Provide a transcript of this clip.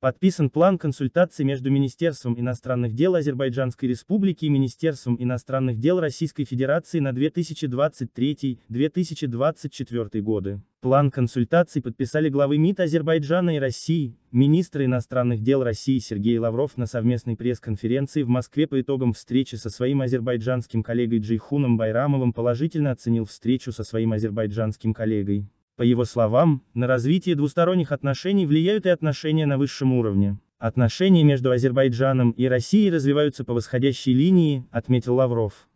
Подписан план консультаций между Министерством иностранных дел Азербайджанской Республики и Министерством иностранных дел Российской Федерации на 2023-2024 годы. План консультаций подписали главы МИД Азербайджана и России, министры иностранных дел России Сергей Лавров на совместной пресс-конференции в Москве по итогам встречи со своим азербайджанским коллегой Джейхуном Байрамовым положительно оценил встречу со своим азербайджанским коллегой. По его словам, на развитие двусторонних отношений влияют и отношения на высшем уровне. Отношения между Азербайджаном и Россией развиваются по восходящей линии, отметил Лавров.